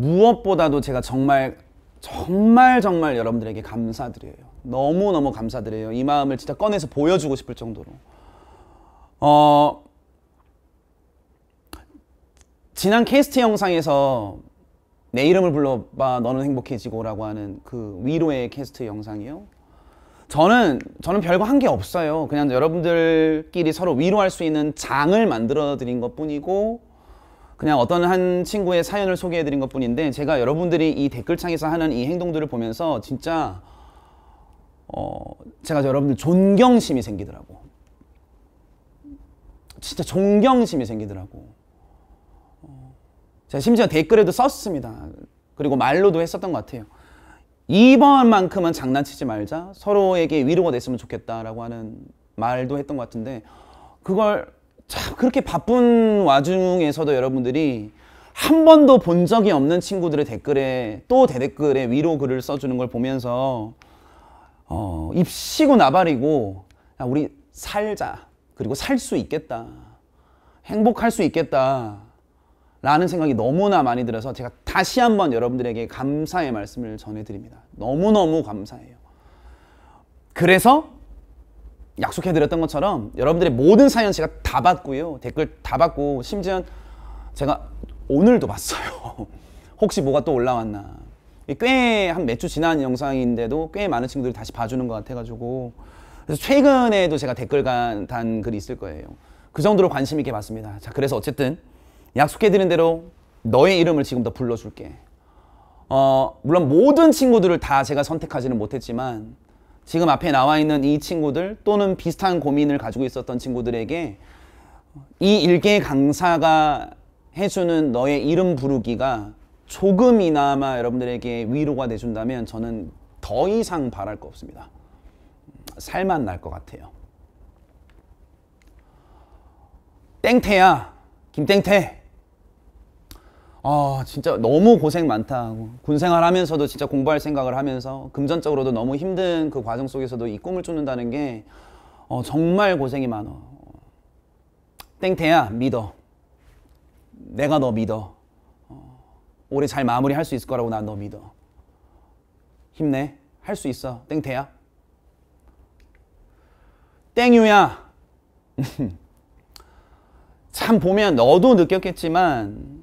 무엇보다도 제가 정말 정말 정말 여러분들에게 감사드려요. 너무너무 감사드려요. 이 마음을 진짜 꺼내서 보여주고 싶을 정도로. 어, 지난 캐스트 영상에서 내 이름을 불러봐 너는 행복해지고 라고 하는 그 위로의 캐스트 영상이요. 저는, 저는 별거 한 게 없어요. 그냥 여러분들끼리 서로 위로할 수 있는 장을 만들어 드린 것 뿐이고, 그냥 어떤 한 친구의 사연을 소개해드린 것 뿐인데 제가 여러분들이 이 댓글창에서 하는 이 행동들을 보면서 진짜 어 제가 여러분들 존경심이 생기더라고 진짜 존경심이 생기더라고 어, 제가 심지어 댓글에도 썼습니다 그리고 말로도 했었던 것 같아요 이번만큼은 장난치지 말자 서로에게 위로가 됐으면 좋겠다라고 하는 말도 했던 것 같은데 그걸 자, 그렇게 바쁜 와중에서도 여러분들이 한 번도 본 적이 없는 친구들의 댓글에 또 대댓글에 위로 글을 써주는 걸 보면서 어, 입시고 나발이고 야, 우리 살자 그리고 살 수 있겠다 행복할 수 있겠다 라는 생각이 너무나 많이 들어서 제가 다시 한 번 여러분들에게 감사의 말씀을 전해드립니다 너무너무 감사해요 그래서 약속해드렸던 것처럼 여러분들의 모든 사연 제가 다 봤고요. 댓글 다 봤고 심지어 제가 오늘도 봤어요. 혹시 뭐가 또 올라왔나. 꽤 한 몇 주 지난 영상인데도 꽤 많은 친구들이 다시 봐주는 것 같아가지고 그래서 최근에도 제가 댓글 간 단 글이 있을 거예요. 그 정도로 관심 있게 봤습니다. 자 그래서 어쨌든 약속해드린 대로 너의 이름을 지금부터 불러줄게. 어, 물론 모든 친구들을 다 제가 선택하지는 못했지만 지금 앞에 나와 있는 이 친구들 또는 비슷한 고민을 가지고 있었던 친구들에게 이 일개 강사가 해주는 너의 이름 부르기가 조금이나마 여러분들에게 위로가 돼준다면 저는 더 이상 바랄 거 없습니다. 살만 날 것 같아요. 땡태야, 김땡태. 아 진짜 너무 고생 많다 하고 군생활 하면서도 진짜 공부할 생각을 하면서 금전적으로도 너무 힘든 그 과정 속에서도 이 꿈을 쫓는다는 게 어, 정말 고생이 많아 땡태야 믿어 내가 너 믿어 어, 올해 잘 마무리할 수 있을 거라고 난 너 믿어 힘내 할 수 있어 땡태야 땡유야 참 보면 너도 느꼈겠지만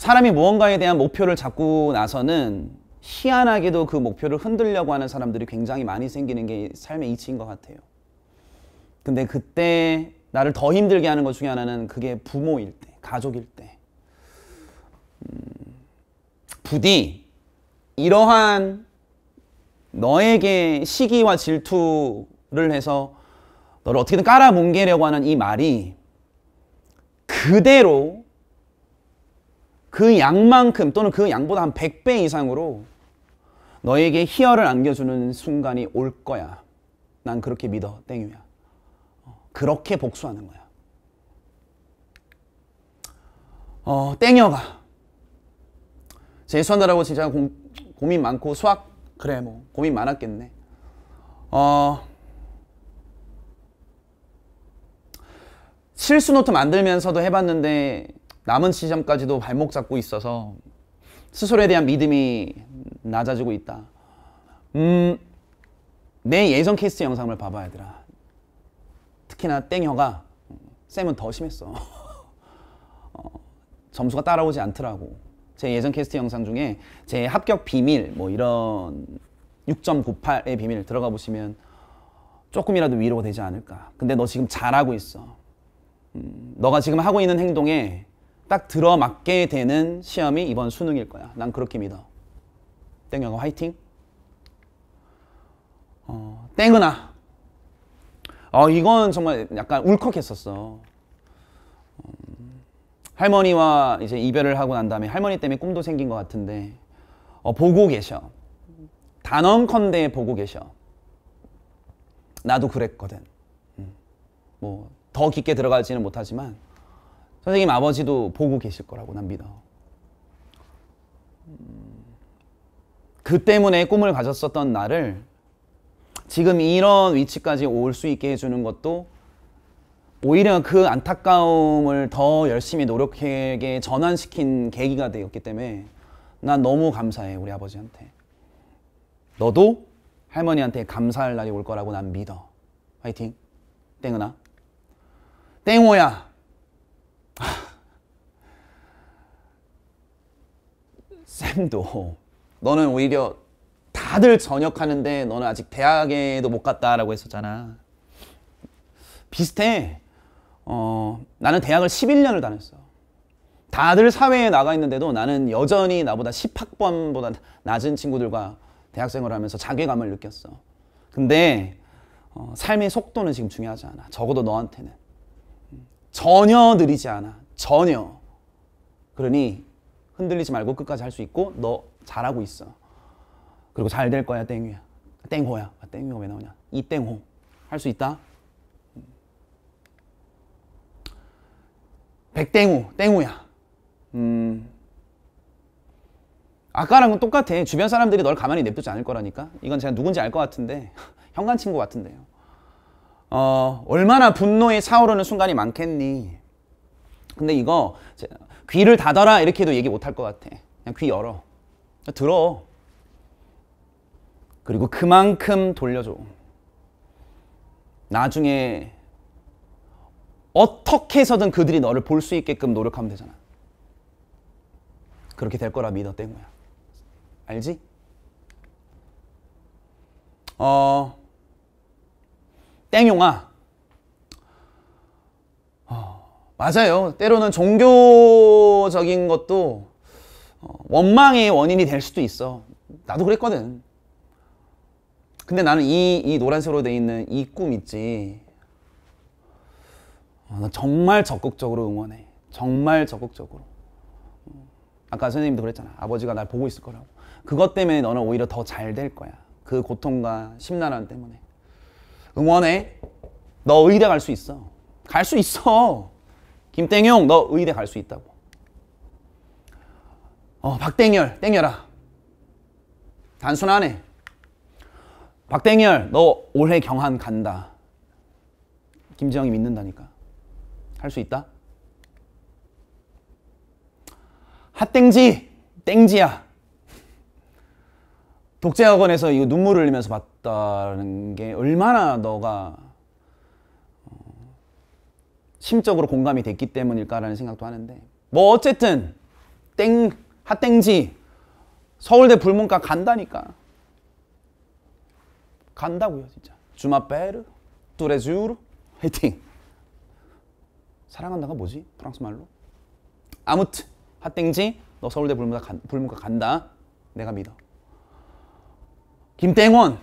사람이 무언가에 대한 목표를 잡고 나서는 희한하게도 그 목표를 흔들려고 하는 사람들이 굉장히 많이 생기는 게 삶의 이치인 것 같아요. 근데 그때 나를 더 힘들게 하는 것 중에 하나는 그게 부모일 때, 가족일 때. 음, 부디 이러한 너에게 시기와 질투를 해서 너를 어떻게든 깔아뭉개려고 하는 이 말이 그대로 그 양만큼 또는 그 양보다 한 100배 이상으로 너에게 희열을 안겨주는 순간이 올 거야. 난 그렇게 믿어, 땡유야. 어, 그렇게 복수하는 거야. 어, 땡여가 재수한다라고 진짜 고, 고민 많고 수학 그래 뭐 고민 많았겠네. 어, 실수 노트 만들면서도 해봤는데 남은 시점까지도 발목 잡고 있어서 스스로에 대한 믿음이 낮아지고 있다. 음, 내 예전 케이스 영상을 봐봐 얘들아. 특히나 땡혀가 쌤은 더 심했어. 어, 점수가 따라오지 않더라고. 제 예전 캐스트 영상 중에 제 합격 비밀 뭐 이런 6.98의 비밀 들어가 보시면 조금이라도 위로가 되지 않을까. 근데 너 지금 잘하고 있어. 음, 너가 지금 하고 있는 행동에 딱 들어맞게 되는 시험이 이번 수능일 거야. 난 그렇게 믿어. 땡영가 화이팅. 어, 땡은아. 어, 이건 정말 약간 울컥했었어. 음, 할머니와 이제 이별을 하고 난 다음에 할머니 때문에 꿈도 생긴 것 같은데 어, 보고 계셔. 단언컨대 보고 계셔. 나도 그랬거든. 음, 뭐더 깊게 들어가지는 못하지만 선생님 아버지도 보고 계실 거라고 난 믿어. 그 때문에 꿈을 가졌었던 나를 지금 이런 위치까지 올 수 있게 해주는 것도 오히려 그 안타까움을 더 열심히 노력하게 전환시킨 계기가 되었기 때문에 난 너무 감사해 우리 아버지한테 너도 할머니한테 감사할 날이 올 거라고 난 믿어 화이팅 땡은아 땡호야 쌤도 너는 오히려 다들 전역하는데 너는 아직 대학에도 못 갔다라고 했었잖아. 비슷해. 어, 나는 대학을 11년을 다녔어. 다들 사회에 나가 있는데도 나는 여전히 나보다 10학번보다 낮은 친구들과 대학생활을 하면서 자괴감을 느꼈어. 근데 어, 삶의 속도는 지금 중요하지 않아. 적어도 너한테는. 전혀 느리지 않아. 전혀. 그러니 흔들리지 말고 끝까지 할 수 있고 너 잘하고 있어. 그리고 잘 될 거야 땡이야. 땡호야. 아, 땡호가 왜 나오냐. 이 땡호. 할 수 있다. 음. 백땡호. 땡호야. 음. 아까랑은 똑같아. 주변 사람들이 널 가만히 냅두지 않을 거라니까. 이건 제가 누군지 알 것 같은데. 현관 친구 같은데요. 어, 얼마나 분노에 차오르는 순간이 많겠니? 근데 이거 귀를 닫아라 이렇게도 얘기 못할 것 같아. 그냥 귀 열어. 그냥 들어. 그리고 그만큼 돌려줘. 나중에 어떻게 해서든 그들이 너를 볼 수 있게끔 노력하면 되잖아. 그렇게 될 거라 믿어 땡구야. 알지? 어, 땡용아 어, 맞아요 때로는 종교적인 것도 어, 원망의 원인이 될 수도 있어 나도 그랬거든 근데 나는 이, 이 노란색으로 돼 있는 이 꿈 있지 어, 나 정말 적극적으로 응원해 정말 적극적으로 아까 선생님도 그랬잖아 아버지가 날 보고 있을 거라고 그것 때문에 너는 오히려 더 잘 될 거야 그 고통과 심란함 때문에 응원해. 너 의대 갈 수 있어. 갈 수 있어. 김땡용 너 의대 갈 수 있다고. 어 박땡열 땡열아. 단순하네. 박땡열 너 올해 경한 간다. 김지영이 믿는다니까. 할 수 있다. 핫땡지 땡지야. 독재학원에서 이거 눈물 을 흘리면서 봤다는 게 얼마나 너가 어, 심적으로 공감이 됐기 때문일까라는 생각도 하는데 뭐 어쨌든 땡 핫땡지 서울대 불문과 간다니까 간다고요 진짜 주마베르 뚜레주르 화이팅 사랑한다가 뭐지 프랑스 말로 아무튼 핫땡지 너 서울대 불문과 간다 내가 믿어 김땡원.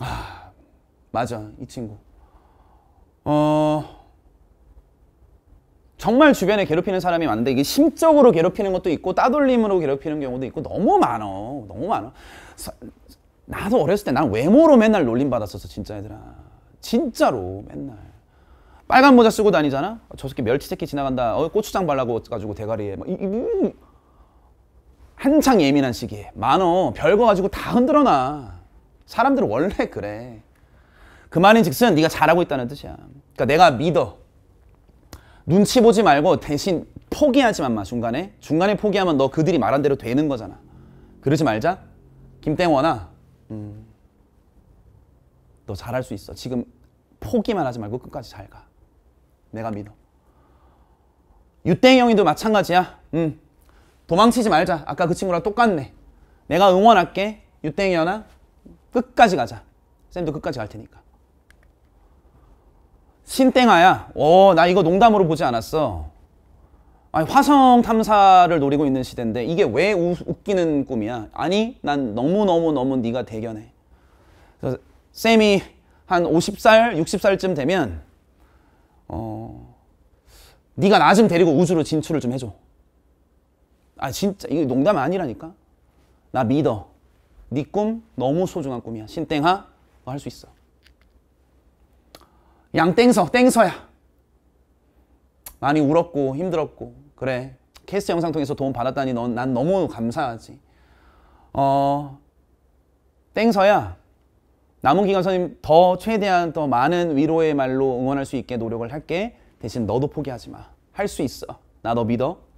아, 맞아. 이 친구. 어, 정말 주변에 괴롭히는 사람이 많은데 이게 심적으로 괴롭히는 것도 있고 따돌림으로 괴롭히는 경우도 있고 너무 많어. 너무 많아. 나도 어렸을 때 난 외모로 맨날 놀림 받았었어. 진짜 얘들아. 진짜로 맨날. 빨간 모자 쓰고 다니잖아. 어, 저 새끼 멸치 새끼 지나간다. 어, 고추장 발라고 가지고 대가리에 막 뭐 이, 이, 한창 예민한 시기에 만어 별거 가지고 다 흔들어놔 사람들 원래 그래 그 말인 즉슨 네가 잘하고 있다는 뜻이야 그러니까 내가 믿어 눈치 보지 말고 대신 포기하지만 마 중간에 중간에 포기하면 너 그들이 말한 대로 되는 거잖아 그러지 말자 김땡원아 음, 너 잘할 수 있어 지금 포기만 하지 말고 끝까지 잘가 내가 믿어 유땡이 형이도 마찬가지야 음, 도망치지 말자. 아까 그 친구랑 똑같네. 내가 응원할게. 유땡이연아 끝까지 가자. 쌤도 끝까지 갈 테니까. 신땡아야. 오, 어, 나 이거 농담으로 보지 않았어. 아니, 화성 탐사를 노리고 있는 시대인데 이게 왜 우, 웃기는 꿈이야? 아니, 난 너무너무너무 네가 대견해. 그래서 쌤이 한 50살, 60살쯤 되면 어, 네가 나 좀 데리고 우주로 진출을 좀 해줘. 아 진짜 이거 농담 아니라니까. 나 믿어. 네 꿈 너무 소중한 꿈이야. 신땡하너할수 있어. 양땡서 땡서야. 많이 울었고 힘들었고 그래 캐스트 영상 통해서 도움 받았다니 넌, 난 너무 감사하지. 어 땡서야 남은 기간 선생님 더 최대한 더 많은 위로의 말로 응원할 수 있게 노력을 할게. 대신 너도 포기하지 마. 할 수 있어. 나 너 믿어.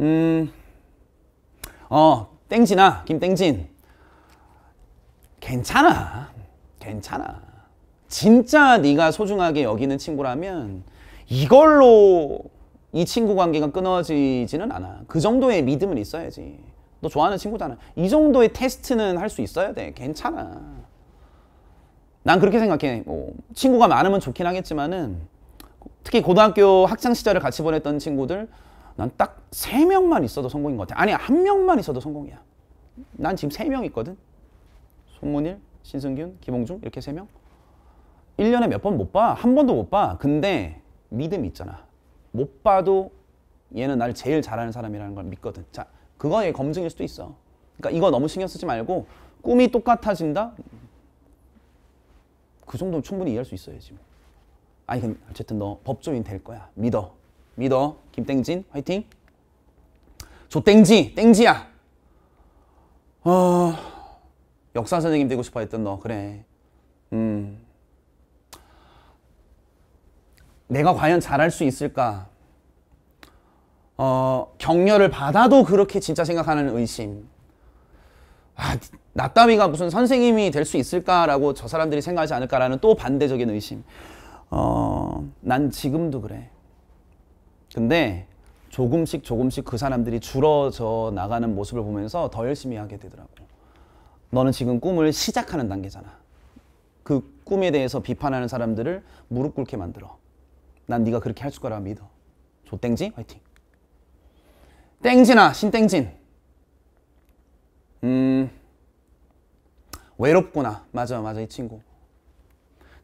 음, 어, 땡진아, 김땡진. 괜찮아. 괜찮아. 진짜 네가 소중하게 여기는 친구라면 이걸로 이 친구 관계가 끊어지지는 않아. 그 정도의 믿음은 있어야지. 너 좋아하는 친구잖아. 이 정도의 테스트는 할 수 있어야 돼. 괜찮아. 난 그렇게 생각해. 뭐 친구가 많으면 좋긴 하겠지만은 특히 고등학교 학창 시절을 같이 보냈던 친구들 난딱세 명만 있어도 성공인 것 같아. 아니, 한 명만 있어도 성공이야. 난 지금 세 명 있거든. 손문일, 신승균, 김홍중 이렇게 세 명. 1년에 몇 번 못 봐. 한 번도 못 봐. 근데 믿음이 있잖아. 못 봐도 얘는 날 제일 잘하는 사람이라는 걸 믿거든. 자, 그거의 검증일 수도 있어. 그러니까 이거 너무 신경 쓰지 말고 꿈이 똑같아진다? 그 정도면 충분히 이해할 수 있어야지. 아니, 그럼 어쨌든 너 법조인 될 거야. 믿어. 믿어. 김땡진 화이팅. 조땡지 땡지야. 어 역사 선생님 되고 싶어 했던 너 그래. 음 내가 과연 잘할 수 있을까? 어 격려를 받아도 그렇게 진짜 생각하는 의심. 아, 나 따위가 무슨 선생님이 될 수 있을까라고 저 사람들이 생각하지 않을까라는 또 반대적인 의심. 어, 난 지금도 그래. 근데 조금씩 조금씩 그 사람들이 줄어져 나가는 모습을 보면서 더 열심히 하게 되더라고. 너는 지금 꿈을 시작하는 단계잖아. 그 꿈에 대해서 비판하는 사람들을 무릎 꿇게 만들어. 난 네가 그렇게 할 거라 믿어. 조땡지 화이팅. 땡진아 신땡진. 음 외롭구나. 맞아 맞아 이 친구.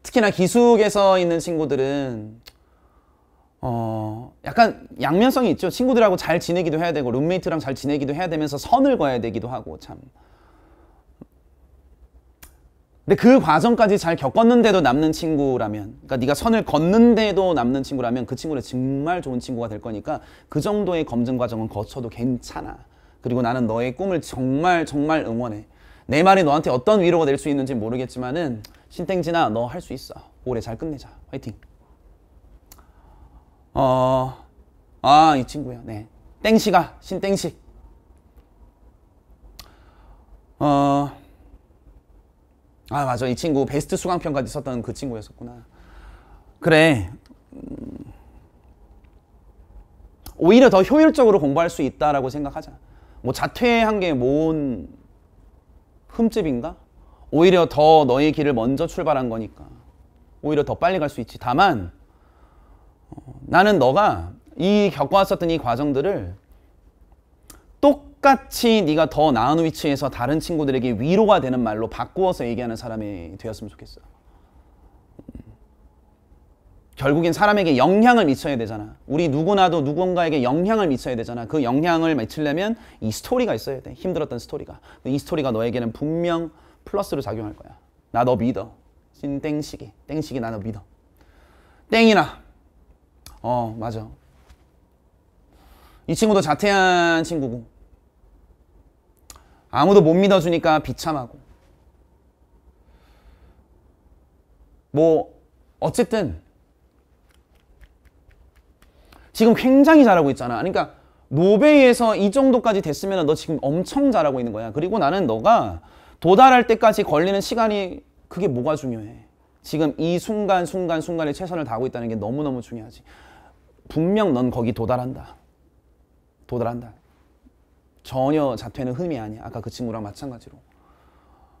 특히나 기숙에서 있는 친구들은 어 약간 양면성이 있죠. 친구들하고 잘 지내기도 해야 되고 룸메이트랑 잘 지내기도 해야 되면서 선을 그어야 되기도 하고 참. 근데 그 과정까지 잘 겪었는데도 남는 친구라면 그러니까 네가 선을 걷는데도 남는 친구라면 그 친구는 정말 좋은 친구가 될 거니까 그 정도의 검증 과정은 거쳐도 괜찮아. 그리고 나는 너의 꿈을 정말 정말 응원해. 내 말이 너한테 어떤 위로가 될 수 있는지 모르겠지만은 신땡지나 너 할 수 있어. 올해 잘 끝내자. 화이팅. 어, 아, 이 친구요. 네. 땡시가, 신땡시. 어, 아, 맞아. 이 친구 베스트 수강편까지 썼던 그 친구였었구나. 그래. 음, 오히려 더 효율적으로 공부할 수 있다라고 생각하자. 뭐 자퇴한 게 뭔 흠집인가? 오히려 더 너의 길을 먼저 출발한 거니까. 오히려 더 빨리 갈 수 있지. 다만 나는 너가 이 겪어왔었던 이 과정들을 똑같이 네가 더 나은 위치에서 다른 친구들에게 위로가 되는 말로 바꾸어서 얘기하는 사람이 되었으면 좋겠어. 음. 결국엔 사람에게 영향을 미쳐야 되잖아. 우리 누구나도 누군가에게 영향을 미쳐야 되잖아. 그 영향을 미치려면 이 스토리가 있어야 돼. 힘들었던 스토리가. 이 스토리가 너에게는 분명 플러스로 작용할 거야. 나 너 믿어. 신땡시기땡시기나너 믿어. 땡이나 어 맞아 이 친구도 자퇴한 친구고 아무도 못 믿어주니까 비참하고 뭐 어쨌든 지금 굉장히 잘하고 있잖아 그러니까 노베이에서 이 정도까지 됐으면 너 지금 엄청 잘하고 있는 거야 그리고 나는 너가 도달할 때까지 걸리는 시간이 그게 뭐가 중요해 지금 이 순간 순간 순간에 최선을 다하고 있다는 게 너무너무 중요하지 분명 넌 거기 도달한다. 도달한다. 전혀 자퇴는 흠이 아니야. 아까 그 친구랑 마찬가지로.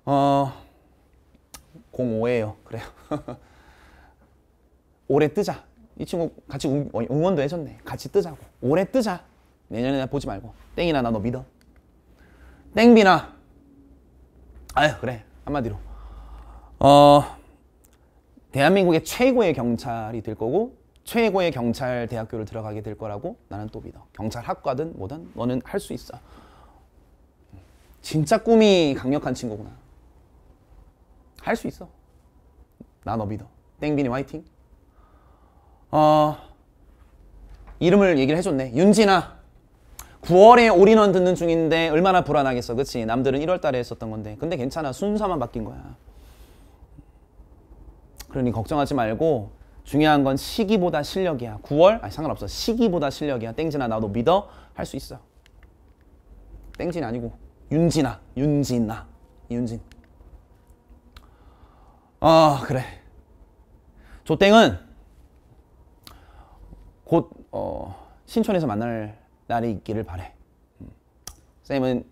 어, 05예요. 그래요. 올해 뜨자. 이 친구 같이 어, 응원도 해줬네. 같이 뜨자고. 올해 뜨자. 내년에 나 보지 말고. 땡이나 나 너 믿어. 땡비나. 아유 그래. 한마디로. 어, 대한민국의 최고의 경찰이 될 거고 최고의 경찰 대학교를 들어가게 될 거라고 나는 또 믿어. 경찰 학과든 뭐든 너는 할 수 있어. 진짜 꿈이 강력한 친구구나. 할 수 있어. 나너 믿어. 땡빈이 화이팅. 어, 이름을 얘기를 해줬네. 윤진아. 9월에 올인원 듣는 중인데 얼마나 불안하겠어. 그치? 남들은 1월 달에 했었던 건데. 근데 괜찮아. 순서만 바뀐 거야. 그러니 걱정하지 말고 중요한 건 시기보다 실력이야. 9월? 아 상관없어. 시기보다 실력이야. 땡진아 나도 믿어. 할 수 있어. 땡진 아니고 윤진아. 윤진아. 윤진. 아 그래. 조땡은 곧 어, 신촌에서 만날 날이 있기를 바래. 음. 쌤은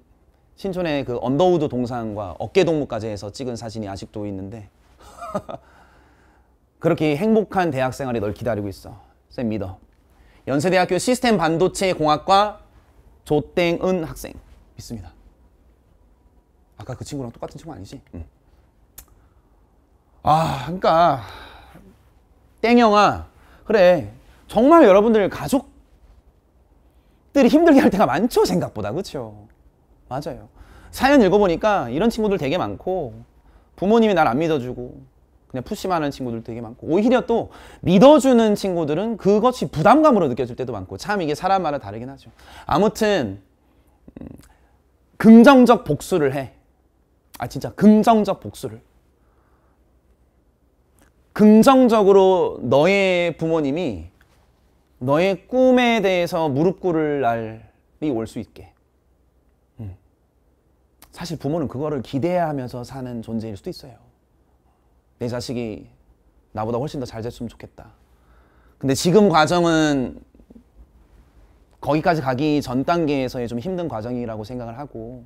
신촌의 그 언더우드 동상과 어깨 동무까지 해서 찍은 사진이 아직도 있는데 그렇게 행복한 대학생활이 널 기다리고 있어. 쌤 믿어. 연세대학교 시스템 반도체 공학과 조땡은 학생 믿습니다. 아까 그 친구랑 똑같은 친구 아니지? 응. 아, 그러니까 땡영아, 그래 정말 여러분들 가족들이 힘들게 할 때가 많죠 생각보다 그렇죠? 맞아요. 사연 읽어보니까 이런 친구들 되게 많고 부모님이 날 안 믿어주고 그냥 푸시만 하는 친구들 도 되게 많고 오히려 또 믿어주는 친구들은 그것이 부담감으로 느껴질 때도 많고 참 이게 사람마다 다르긴 하죠. 아무튼 음, 긍정적 복수를 해. 아 진짜 긍정적 복수를. 긍정적으로 너의 부모님이 너의 꿈에 대해서 무릎 꿇을 날이 올 수 있게. 음. 사실 부모는 그거를 기대하면서 사는 존재일 수도 있어요. 내 자식이 나보다 훨씬 더 잘 됐으면 좋겠다. 근데 지금 과정은 거기까지 가기 전 단계에서의 좀 힘든 과정이라고 생각을 하고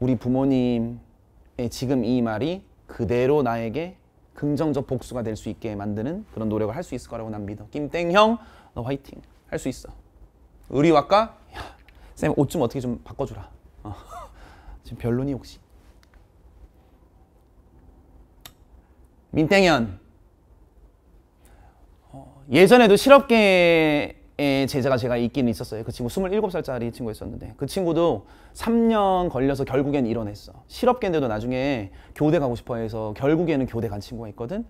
우리 부모님의 지금 이 말이 그대로 나에게 긍정적 복수가 될 수 있게 만드는 그런 노력을 할 수 있을 거라고 난 믿어. 김땡형, 너 화이팅. 할 수 있어. 의리학과 야, 쌤옷 좀 어떻게 좀 바꿔주라. 어. 지금 별론이 혹시? 민땡현 어, 예전에도 실업계의 제자가 제가 있기 있었어요. 그 친구 27살짜리 친구 있었는데 그 친구도 3년 걸려서 결국엔 일어났어. 실업계인데도 나중에 교대 가고 싶어 해서 결국에는 교대 간 친구가 있거든.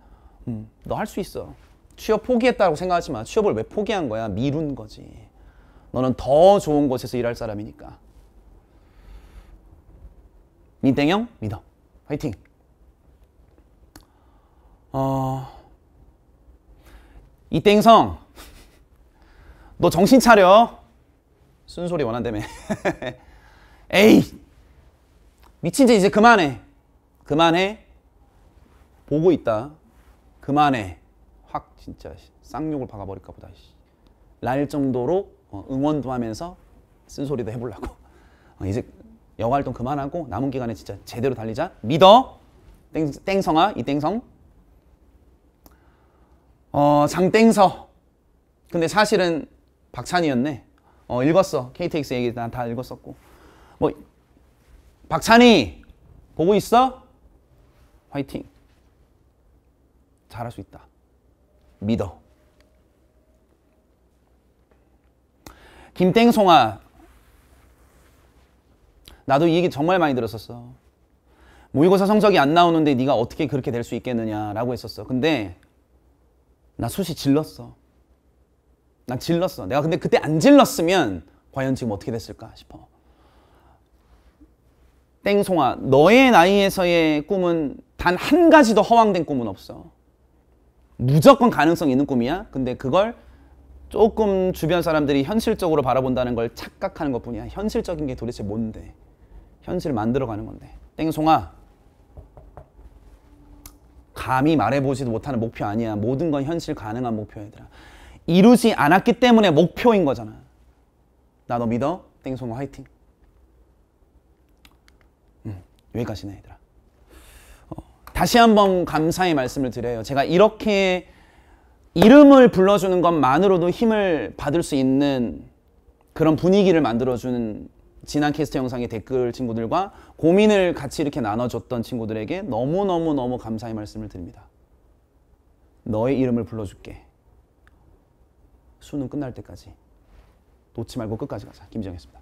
음, 너할 수 있어. 취업 포기했다고 생각하지 마. 취업을 왜 포기한 거야? 미룬 거지. 너는 더 좋은 곳에서 일할 사람이니까. 민땡형 믿어. 화이팅! 어, 이땡성 너 정신 차려 순소리 원한다며 에이 미친 짓 이제 그만해 그만해 보고 있다 그만해 확 진짜 쌍욕을 박아버릴까 보다 랄 정도로 어, 응원도 하면서 쓴소리도 해보려고 어, 이제 영화 활동 그만하고 남은 기간에 진짜 제대로 달리자 믿어 땡, 땡성아 이 땡성 어, 장땡서. 근데 사실은 박찬이였네 어, 읽었어. KTX 얘기 난다 읽었었고. 뭐, 박찬이! 보고 있어? 화이팅. 잘할 수 있다. 믿어. 김땡송아. 나도 이 얘기 정말 많이 들었었어. 모의고사 성적이 안 나오는데 네가 어떻게 그렇게 될 수 있겠느냐라고 했었어. 근데 나 숱이 질렀어. 난 질렀어. 내가 근데 그때 안 질렀으면 과연 지금 어떻게 됐을까 싶어. 땡송아, 너의 나이에서의 꿈은 단 한 가지도 허황된 꿈은 없어. 무조건 가능성 있는 꿈이야. 근데 그걸 조금 주변 사람들이 현실적으로 바라본다는 걸 착각하는 것 뿐이야. 현실적인 게 도대체 뭔데? 현실 만들어가는 건데. 땡송아, 감히 말해보지도 못하는 목표 아니야. 모든 건 현실 가능한 목표야, 얘들 이루지 않았기 때문에 목표인 거잖아. 나 너 믿어. 땡송어 화이팅. 음, 여기까지네, 얘들아. 어, 다시 한 번 감사의 말씀을 드려요. 제가 이렇게 이름을 불러주는 것만으로도 힘을 받을 수 있는 그런 분위기를 만들어주는 지난 캐스트 영상의 댓글 친구들과 고민을 같이 이렇게 나눠줬던 친구들에게 너무너무너무 감사의 말씀을 드립니다. 너의 이름을 불러줄게. 수능 끝날 때까지. 놓지 말고 끝까지 가자. 김정했습니다.